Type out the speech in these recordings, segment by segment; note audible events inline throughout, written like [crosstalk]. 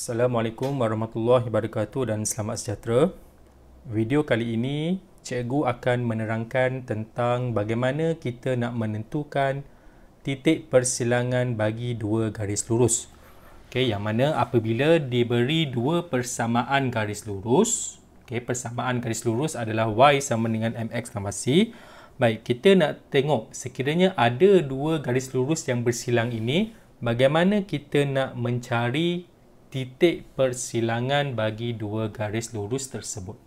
Assalamualaikum warahmatullahi wabarakatuh dan selamat sejahtera. Video kali ini, cikgu akan menerangkan tentang bagaimana kita nak menentukan titik persilangan bagi dua garis lurus. Okey, yang mana apabila diberi dua persamaan garis lurus, okey, persamaan garis lurus adalah y sama dengan mx tambah c. Baik, kita nak tengok sekiranya ada dua garis lurus yang bersilang ini, bagaimana kita nak mencari titik persilangan bagi dua garis lurus tersebut.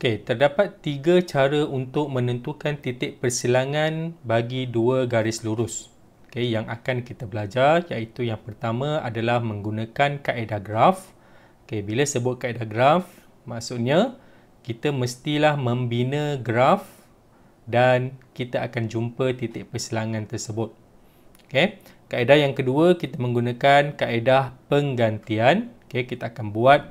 Okey, terdapat tiga cara untuk menentukan titik persilangan bagi dua garis lurus. Okey, yang akan kita belajar iaitu yang pertama adalah menggunakan kaedah graf. Okey, bila sebut kaedah graf, maksudnya kita mestilah membina graf dan kita akan jumpa titik persilangan tersebut. Okey, Kaedah yang kedua, kita menggunakan kaedah penggantian. Okay, kita akan buat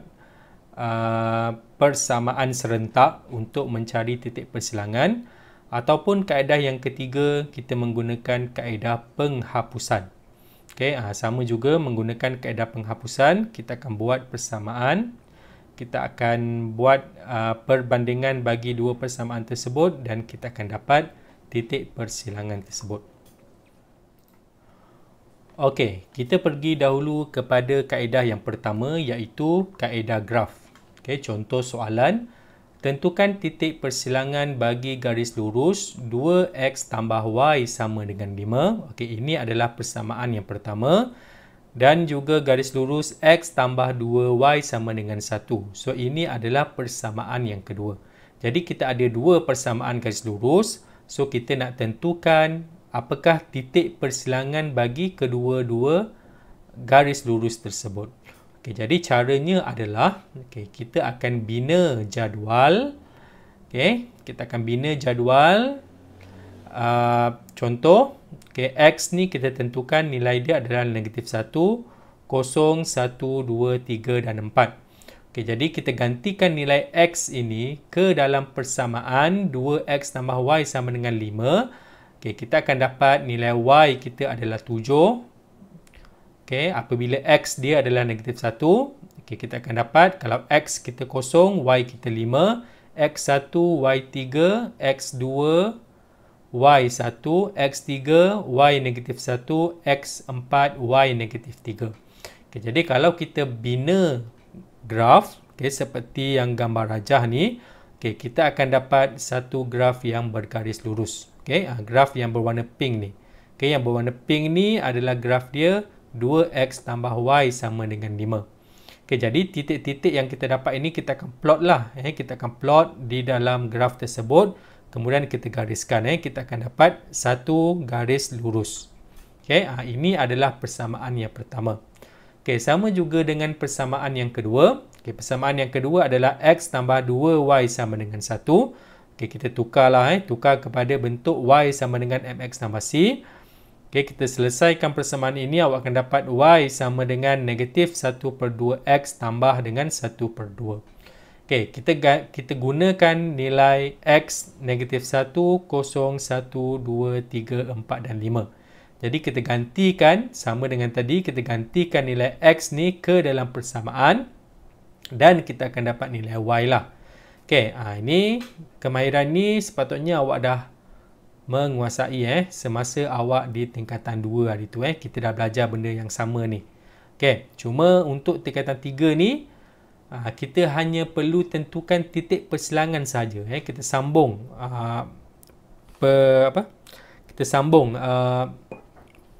uh, persamaan serentak untuk mencari titik persilangan. Ataupun kaedah yang ketiga, kita menggunakan kaedah penghapusan. Okay, uh, sama juga menggunakan kaedah penghapusan, kita akan buat persamaan. Kita akan buat uh, perbandingan bagi dua persamaan tersebut dan kita akan dapat titik persilangan tersebut. Okey, kita pergi dahulu kepada kaedah yang pertama iaitu kaedah graf. Okey, contoh soalan. Tentukan titik persilangan bagi garis lurus 2x tambah y sama dengan 5. Okey, ini adalah persamaan yang pertama. Dan juga garis lurus x tambah 2y sama dengan 1. So, ini adalah persamaan yang kedua. Jadi, kita ada dua persamaan garis lurus. So, kita nak tentukan apakah titik persilangan bagi kedua-dua garis lurus tersebut. Okay, jadi caranya adalah okay, kita akan bina jadual. Okey, kita akan bina jadual uh, contoh okay, x ni kita tentukan nilai dia adalah negatif 1, 0, 1, 2, 3 dan 4. Okay, jadi kita gantikan nilai x ini ke dalam persamaan 2x tambah y sama dengan 5. Okay, kita akan dapat nilai y kita adalah 7. Okay, apabila x dia adalah negatif 1. Okay, kita akan dapat kalau x kita kosong, y kita 5. x1, y3, x2, y1, x3, y negatif 1, x4, y negatif 3. Okay, jadi kalau kita bina graf okay, seperti yang gambar rajah ni, okay, kita akan dapat satu graf yang bergaris lurus okay, uh, ah, graf yang berwarna pink ni. Okay, yang berwarna pink ni adalah graf dia 2x tambah y sama dengan 5. Okay, jadi titik-titik yang kita dapat ini kita akan plot lah. Eh. Kita akan plot di dalam graf tersebut. Kemudian kita gariskan. Eh. Kita akan dapat satu garis lurus. Okay, uh, ah, ini adalah persamaan yang pertama. Okay, sama juga dengan persamaan yang kedua. Okay, persamaan yang kedua adalah x tambah 2y sama dengan 1. Okay, kita tukarlah, eh, tukar kepada bentuk y sama dengan mx tambah c. Okay, kita selesaikan persamaan ini, awak akan dapat y sama dengan negatif 1 per 2x tambah dengan 1 per 2. Okay, kita kita gunakan nilai x negatif 1, 0, 1, 2, 3, 4 dan 5. Jadi kita gantikan, sama dengan tadi, kita gantikan nilai x ni ke dalam persamaan dan kita akan dapat nilai y lah. Okey, ha, ini kemahiran ni sepatutnya awak dah menguasai eh semasa awak di tingkatan 2 hari tu eh kita dah belajar benda yang sama ni. Okey, cuma untuk tingkatan 3 ni ha, kita hanya perlu tentukan titik persilangan saja eh kita sambung ha, ah, per apa? Kita sambung ha,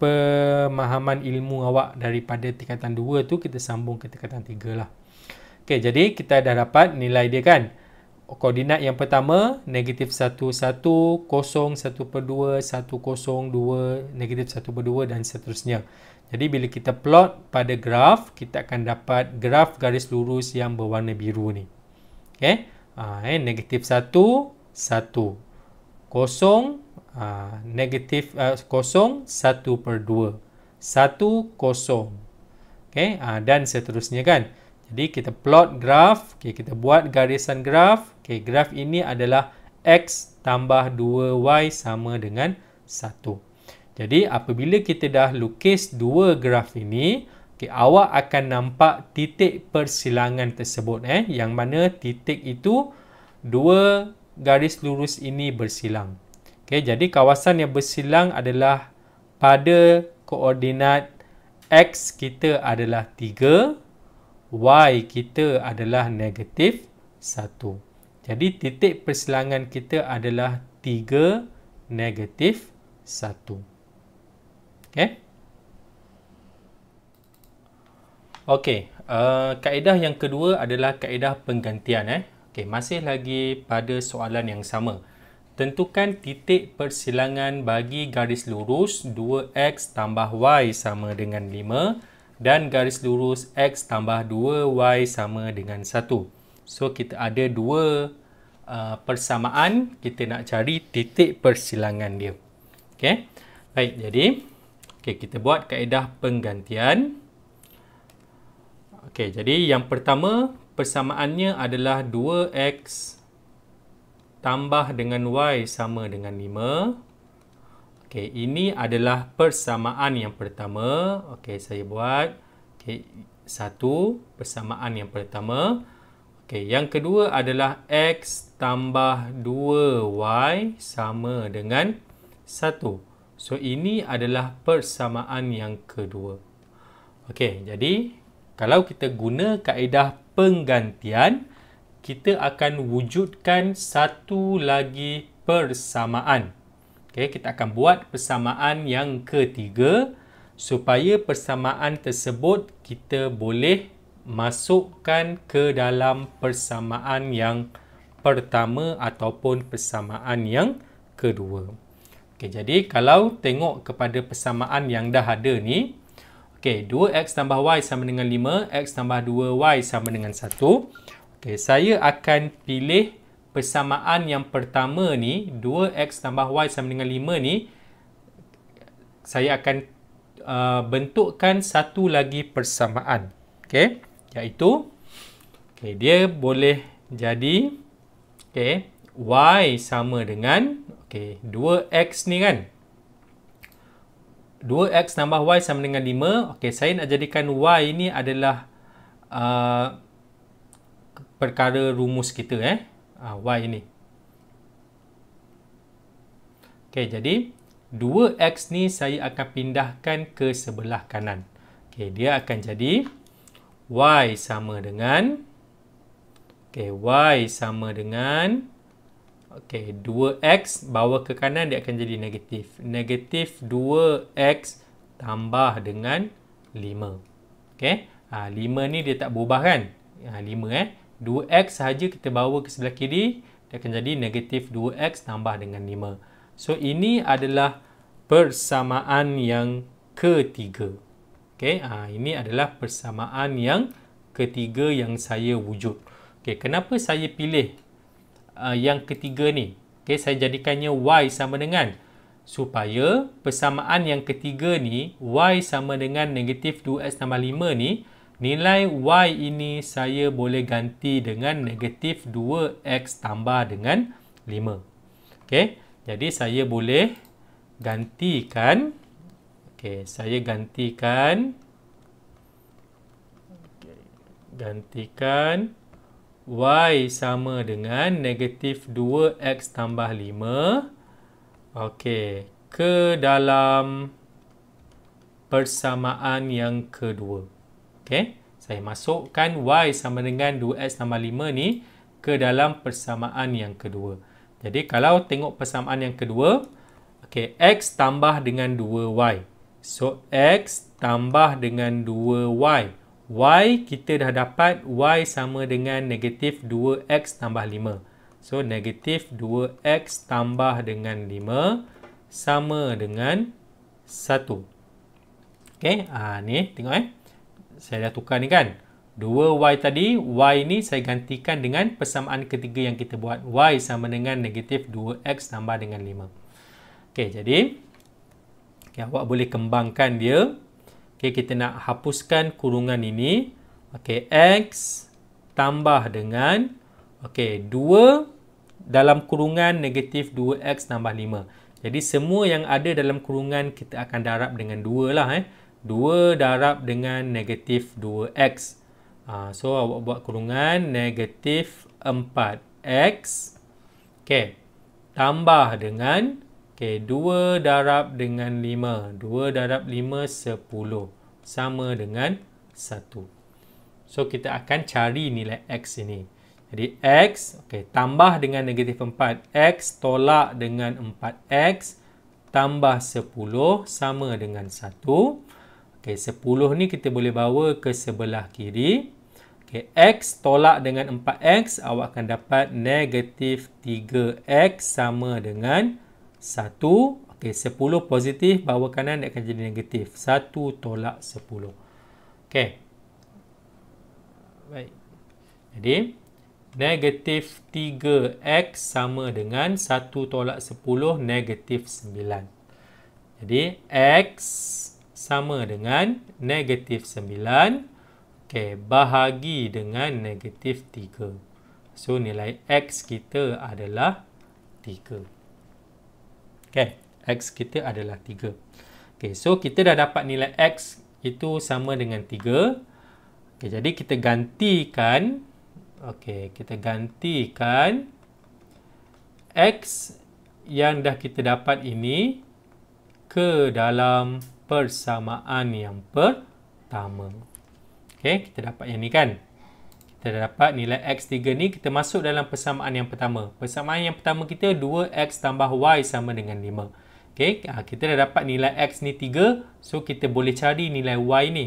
pemahaman ilmu awak daripada tingkatan 2 tu kita sambung ke tingkatan 3 lah. Okey, jadi kita dah dapat nilai dia kan? koordinat yang pertama negatif 1, 1, 0, 1, 2, 1, 0, 2, 2 dan seterusnya. Jadi bila kita plot pada graf, kita akan dapat graf garis lurus yang berwarna biru ni. Okay? Ha, eh, negatif 1, 1, kosong Uh, negatif uh, kosong satu per dua satu kosong okay? uh, ha, dan seterusnya kan jadi kita plot graf, okay, kita buat garisan graf. Okay, graf ini adalah x tambah 2y sama dengan 1. Jadi apabila kita dah lukis dua graf ini, okay, awak akan nampak titik persilangan tersebut. Eh, yang mana titik itu dua garis lurus ini bersilang. Okay, jadi kawasan yang bersilang adalah pada koordinat x kita adalah 3 y kita adalah negatif 1. Jadi titik persilangan kita adalah 3, negatif 1. Okey. Okey, uh, kaedah yang kedua adalah kaedah penggantian. Eh. Okey, masih lagi pada soalan yang sama. Tentukan titik persilangan bagi garis lurus 2x tambah y sama dengan dan garis lurus X tambah 2Y sama dengan 1. So, kita ada dua uh, persamaan. Kita nak cari titik persilangan dia. Okay. Baik, jadi okay, kita buat kaedah penggantian. Okay, jadi yang pertama persamaannya adalah 2X tambah dengan Y sama dengan 5. Okey, ini adalah persamaan yang pertama. Okey, saya buat. Okay, satu persamaan yang pertama. Okey, yang kedua adalah x tambah 2y sama dengan 1. So, ini adalah persamaan yang kedua. Okey, jadi kalau kita guna kaedah penggantian, kita akan wujudkan satu lagi Persamaan. Okay, kita akan buat persamaan yang ketiga supaya persamaan tersebut kita boleh masukkan ke dalam persamaan yang pertama ataupun persamaan yang kedua. Okay, jadi kalau tengok kepada persamaan yang dah ada ni, okay, 2x tambah y sama dengan 5, x tambah 2y sama dengan 1. Okay, saya akan pilih persamaan yang pertama ni 2x tambah y sama dengan 5 ni saya akan uh, bentukkan satu lagi persamaan okey iaitu okey dia boleh jadi okey y sama dengan okey 2x ni kan 2x tambah y sama dengan 5 okey saya nak jadikan y ni adalah uh, perkara rumus kita eh uh, y ini. Okey, jadi 2x ni saya akan pindahkan ke sebelah kanan. Okey, dia akan jadi y sama dengan okey, y sama dengan okey, 2x bawa ke kanan dia akan jadi negatif. Negatif 2x tambah dengan 5. Okey, ha, ah, 5 ni dia tak berubah kan? Ha, ah, 5 eh. 2x sahaja kita bawa ke sebelah kiri, dia akan jadi negatif 2x tambah dengan 5. So, ini adalah persamaan yang ketiga. Okay, ha, ini adalah persamaan yang ketiga yang saya wujud. Okay, kenapa saya pilih uh, yang ketiga ni? Okay, saya jadikannya y sama dengan supaya persamaan yang ketiga ni y sama dengan negatif 2x tambah 5 ni Nilai Y ini saya boleh ganti dengan negatif 2X tambah dengan 5. Okey. Jadi saya boleh gantikan. Okey. Saya gantikan. Gantikan. Y sama dengan negatif 2X tambah 5. Okey. Ke dalam persamaan yang kedua. Okey, saya masukkan y sama dengan 2x tambah 5 ni ke dalam persamaan yang kedua. Jadi kalau tengok persamaan yang kedua, okay x tambah dengan 2y. So x tambah dengan 2y. Y kita dah dapat y sama dengan negatif 2x tambah 5. So negatif 2x tambah dengan 5 sama dengan 1. Okey, ah, ni tengok eh saya dah tukar ni kan. 2y tadi, y ni saya gantikan dengan persamaan ketiga yang kita buat. y sama dengan negatif 2x tambah dengan 5. Okey, jadi okay, awak boleh kembangkan dia. Okey, kita nak hapuskan kurungan ini. Okey, x tambah dengan okay 2 dalam kurungan negatif 2x tambah 5. Jadi semua yang ada dalam kurungan kita akan darab dengan 2 lah. Eh. 2 darab dengan negatif 2x. Uh, ah, so, awak buat kurungan negatif 4x. Okay. Tambah dengan okay, 2 darab dengan 5. 2 darab 5, 10. Sama dengan 1. So, kita akan cari nilai x ini. Jadi, x okay, tambah dengan negatif 4. x tolak dengan 4x. Tambah 10 sama dengan 1. 1. Okey, 10 ni kita boleh bawa ke sebelah kiri. Okey, X tolak dengan 4X, awak akan dapat negatif 3X sama dengan 1. Okey, 10 positif, bawa kanan akan jadi negatif. 1 tolak 10. Okey. Baik. Jadi, negatif 3X sama dengan 1 tolak 10, negatif 9. Jadi, X sama dengan negatif 9 okay, bahagi dengan negatif 3. So, nilai X kita adalah 3. Okay, X kita adalah 3. Okay, so kita dah dapat nilai X itu sama dengan 3. Okay, jadi kita gantikan. Okay, kita gantikan X yang dah kita dapat ini ke dalam persamaan yang pertama. Okey, kita dapat yang ni kan? Kita dah dapat nilai X3 ni, kita masuk dalam persamaan yang pertama. Persamaan yang pertama kita, 2X tambah Y sama dengan 5. Okey, ha, kita dah dapat nilai X ni 3, so kita boleh cari nilai Y ni.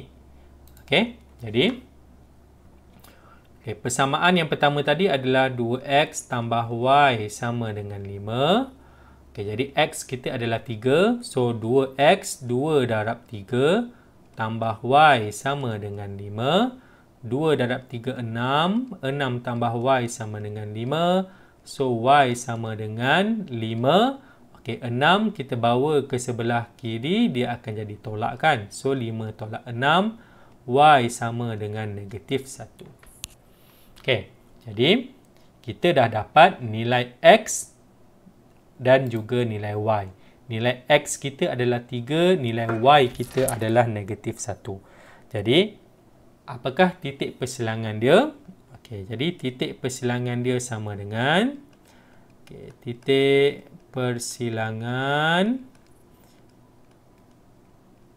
Okey, jadi... Okay, persamaan yang pertama tadi adalah 2X tambah Y sama dengan 5. Okay, jadi X kita adalah 3. So, 2X, 2 darab 3. Tambah Y sama dengan 5. 2 darab 3, 6. 6 tambah Y sama dengan 5. So, Y sama dengan 5. Okay, 6 kita bawa ke sebelah kiri. Dia akan jadi tolak kan? So, 5 tolak 6. Y sama dengan negatif 1. Okay, jadi kita dah dapat nilai X dan juga nilai y. Nilai x kita adalah 3, nilai y kita adalah negatif 1. Jadi, apakah titik persilangan dia? Okey, jadi titik persilangan dia sama dengan okay, titik persilangan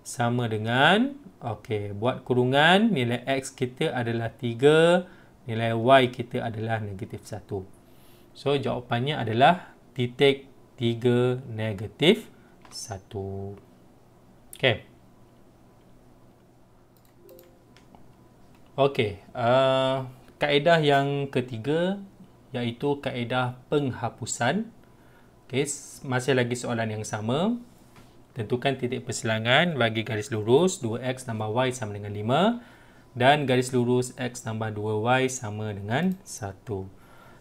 sama dengan okey, buat kurungan nilai x kita adalah 3, nilai y kita adalah negatif 1. So, jawapannya adalah titik 3 negatif 1. Okay. Okay. Uh, kaedah yang ketiga iaitu kaedah penghapusan. Okay. Masih lagi soalan yang sama. Tentukan titik persilangan bagi garis lurus 2x tambah y sama dengan 5 dan garis lurus x tambah 2y sama dengan 1.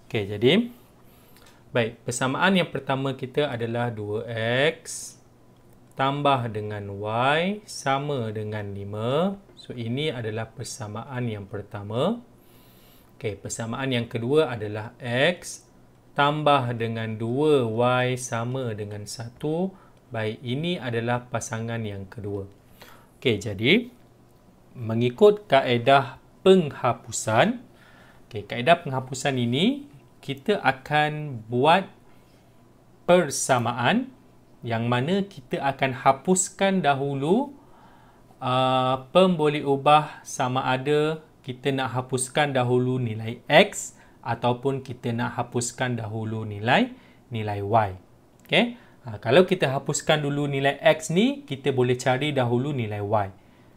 Okay. Jadi... Baik, persamaan yang pertama kita adalah 2x tambah dengan y sama dengan 5. So, ini adalah persamaan yang pertama. Okey, persamaan yang kedua adalah x tambah dengan 2y sama dengan 1. Baik, ini adalah pasangan yang kedua. Okey, jadi mengikut kaedah penghapusan. Okey, kaedah penghapusan ini kita akan buat persamaan yang mana kita akan hapuskan dahulu uh, pemboleh ubah sama ada kita nak hapuskan dahulu nilai X ataupun kita nak hapuskan dahulu nilai nilai Y. Okay? Ha, uh, kalau kita hapuskan dulu nilai X ni, kita boleh cari dahulu nilai Y.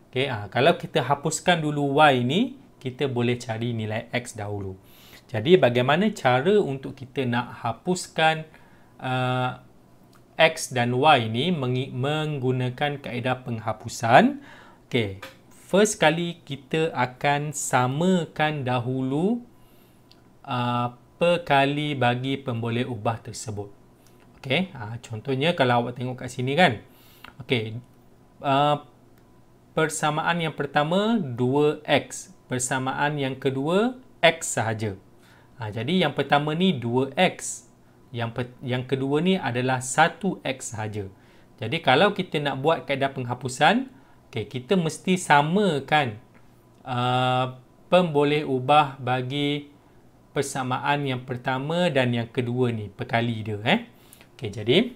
Okay? Ha, uh, kalau kita hapuskan dulu Y ni, kita boleh cari nilai X dahulu. Jadi bagaimana cara untuk kita nak hapuskan uh, X dan Y ni meng- menggunakan kaedah penghapusan? Okey, first kali kita akan samakan dahulu uh, perkali bagi pemboleh ubah tersebut. Okey, uh, contohnya kalau awak tengok kat sini kan. okey uh, persamaan yang pertama 2X, persamaan yang kedua X sahaja. Ha, jadi yang pertama ni 2x. Yang per, yang kedua ni adalah 1x sahaja. Jadi kalau kita nak buat kaedah penghapusan, okay, kita mesti samakan uh, pemboleh ubah bagi persamaan yang pertama dan yang kedua ni perkali dia eh. Okey jadi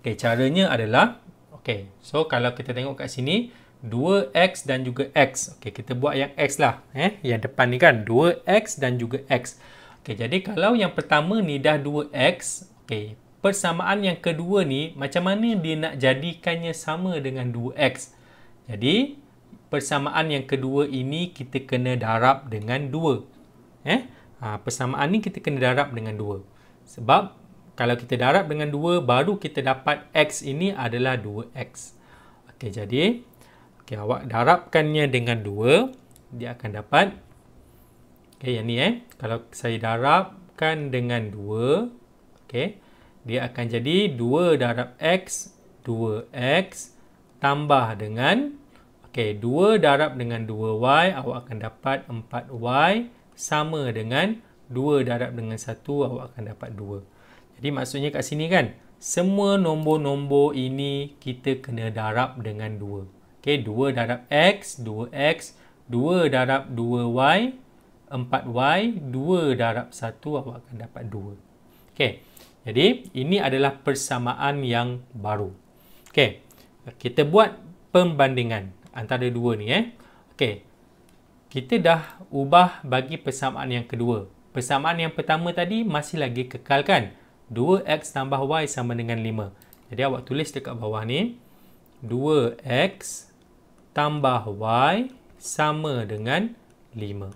okey caranya adalah okay. so kalau kita tengok kat sini 2x dan juga x. Okey, kita buat yang x lah. Eh? Yang depan ni kan, 2x dan juga x. Okey, jadi kalau yang pertama ni dah 2x, okey, persamaan yang kedua ni, macam mana dia nak jadikannya sama dengan 2x? Jadi, persamaan yang kedua ini kita kena darab dengan 2. Eh? Ha, persamaan ni kita kena darab dengan 2. Sebab, kalau kita darab dengan 2, baru kita dapat x ini adalah 2x. Okey, jadi Okey, awak darabkannya dengan 2, dia akan dapat Okey, yang ni eh. Kalau saya darabkan dengan 2, okey, dia akan jadi 2 darab x 2x tambah dengan okey, 2 darab dengan 2y, awak akan dapat 4y sama dengan 2 darab dengan 1, awak akan dapat 2. Jadi maksudnya kat sini kan, semua nombor-nombor ini kita kena darab dengan 2. Okey, 2 darab x, 2x, 2 darab 2y, 4y, 2 darab 1, awak akan dapat 2. Okey, jadi ini adalah persamaan yang baru. Okey, kita buat pembandingan antara dua ni eh. Okey, kita dah ubah bagi persamaan yang kedua. Persamaan yang pertama tadi masih lagi kekal kan? 2x tambah y sama dengan 5. Jadi awak tulis dekat bawah ni. 2x tambah y sama dengan 5.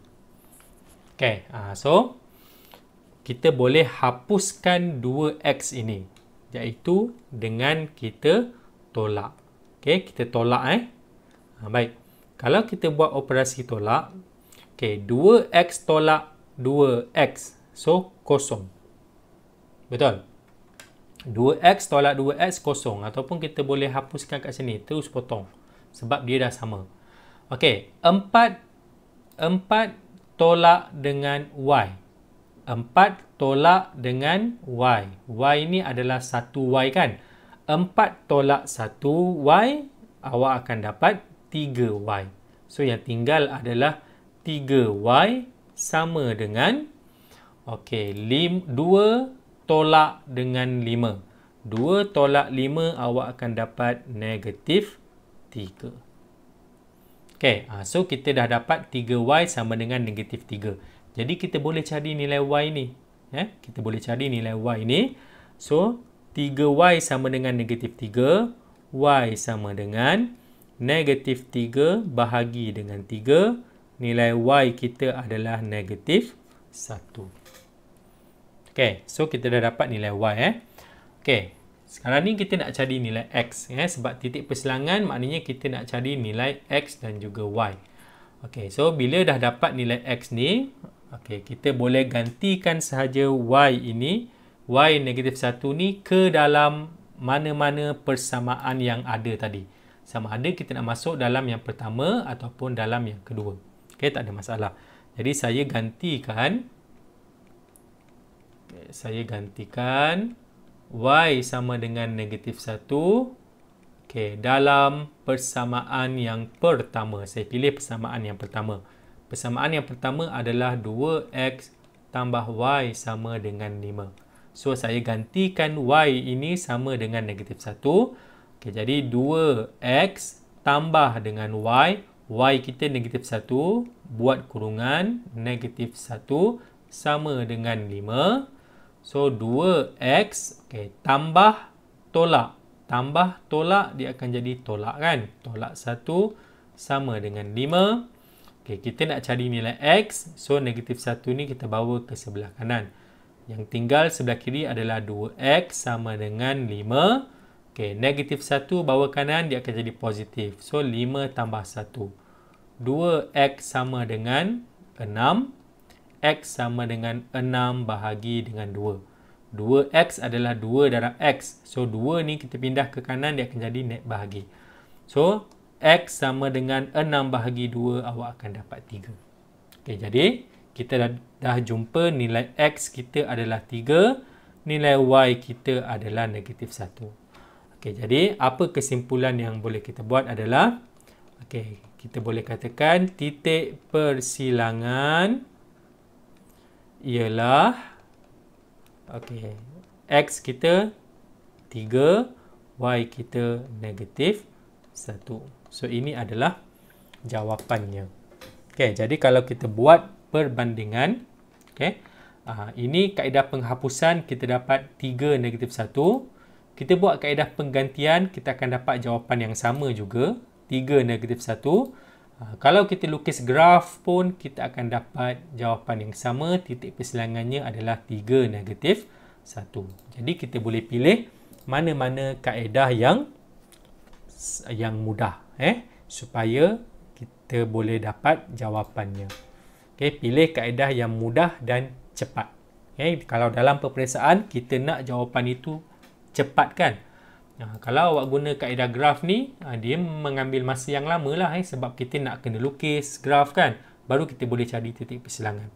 Okay, uh, so kita boleh hapuskan 2x ini. Iaitu dengan kita tolak. Okay, kita tolak eh. Ha, baik, kalau kita buat operasi tolak, okay, 2x tolak 2x, so kosong. Betul? 2x tolak 2x kosong. Ataupun kita boleh hapuskan kat sini, terus potong sebab dia dah sama. Okey, 4 4 tolak dengan y. 4 tolak dengan y. y ini adalah 1y kan? 4 tolak 1y, awak akan dapat 3y. So, yang tinggal adalah 3y sama dengan okey 5, 2 tolak dengan 5. 2 tolak 5, awak akan dapat negatif 5. 3. Okay, uh, so kita dah dapat 3y sama dengan negatif 3. Jadi kita boleh cari nilai y ni. Eh? Kita boleh cari nilai y ni. So, 3y sama dengan negatif 3. y sama dengan negatif 3 bahagi dengan 3. Nilai y kita adalah negatif 1. Okay, so kita dah dapat nilai y eh. Okay, sekarang ni kita nak cari nilai X ya? sebab titik persilangan maknanya kita nak cari nilai X dan juga Y. Okey, so bila dah dapat nilai X ni, okey, kita boleh gantikan sahaja Y ini, Y negatif 1 ni ke dalam mana-mana persamaan yang ada tadi. Sama ada kita nak masuk dalam yang pertama ataupun dalam yang kedua. Okey, tak ada masalah. Jadi saya gantikan saya gantikan y sama dengan negatif 1. Okey, dalam persamaan yang pertama. Saya pilih persamaan yang pertama. Persamaan yang pertama adalah 2x tambah y sama dengan 5. So, saya gantikan y ini sama dengan negatif 1. Okey, jadi 2x tambah dengan y. y kita negatif 1. Buat kurungan negatif 1 sama dengan 5. So 2x okay, tambah tolak. Tambah tolak dia akan jadi tolak kan. Tolak 1 sama dengan 5. Okay, kita nak cari nilai x. So negatif 1 ni kita bawa ke sebelah kanan. Yang tinggal sebelah kiri adalah 2x sama dengan 5. Okay, negatif 1 bawa kanan dia akan jadi positif. So 5 tambah 1. 2x sama dengan 6 x sama dengan 6 bahagi dengan 2. 2x adalah 2 darab x. So, 2 ni kita pindah ke kanan, dia akan jadi net bahagi. So, x sama dengan 6 bahagi 2, awak akan dapat 3. Okay, jadi, kita dah, dah jumpa nilai x kita adalah 3, nilai y kita adalah negatif 1. Okay, jadi, apa kesimpulan yang boleh kita buat adalah, okay, kita boleh katakan titik persilangan, ialah okey x kita 3 y kita negatif 1 so ini adalah jawapannya okey jadi kalau kita buat perbandingan okey uh, ini kaedah penghapusan kita dapat 3 negatif 1 kita buat kaedah penggantian kita akan dapat jawapan yang sama juga 3 negatif 1 Ha, kalau kita lukis graf pun, kita akan dapat jawapan yang sama. Titik persilangannya adalah 3 negatif 1. Jadi, kita boleh pilih mana-mana kaedah yang yang mudah. eh Supaya kita boleh dapat jawapannya. Okay, pilih kaedah yang mudah dan cepat. Okay, kalau dalam peperiksaan, kita nak jawapan itu cepat kan? Ha, kalau awak guna kaedah graf ni, ha, dia mengambil masa yang lama lah eh, sebab kita nak kena lukis graf kan. Baru kita boleh cari titik persilangan.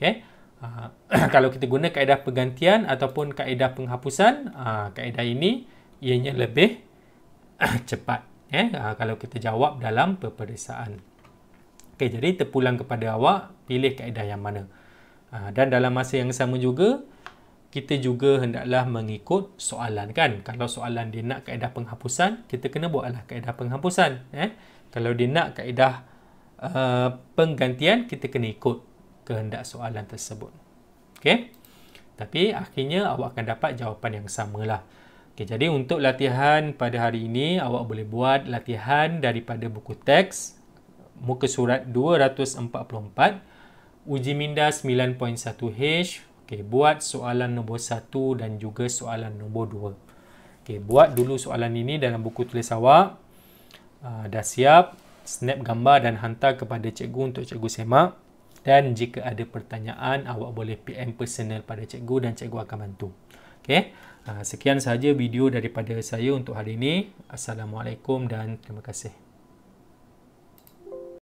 Okay. Ha, [clears throat] kalau kita guna kaedah pergantian ataupun kaedah penghapusan, ha, kaedah ini ianya lebih [clears throat] cepat. Eh, ha, kalau kita jawab dalam peperiksaan. Okay, jadi terpulang kepada awak, pilih kaedah yang mana. Ha, dan dalam masa yang sama juga, kita juga hendaklah mengikut soalan kan kalau soalan dia nak kaedah penghapusan kita kena buatlah kaedah penghapusan eh kalau dia nak kaedah uh, penggantian kita kena ikut kehendak soalan tersebut okey tapi akhirnya awak akan dapat jawapan yang samalah okey jadi untuk latihan pada hari ini awak boleh buat latihan daripada buku teks muka surat 244 uji minda 9.1h Okey, buat soalan nombor satu dan juga soalan nombor dua. Okey, buat dulu soalan ini dalam buku tulis awak. Uh, dah siap, snap gambar dan hantar kepada cikgu untuk cikgu semak. Dan jika ada pertanyaan, awak boleh PM personal pada cikgu dan cikgu akan bantu. Okey, ah, sekian sahaja video daripada saya untuk hari ini. Assalamualaikum dan terima kasih.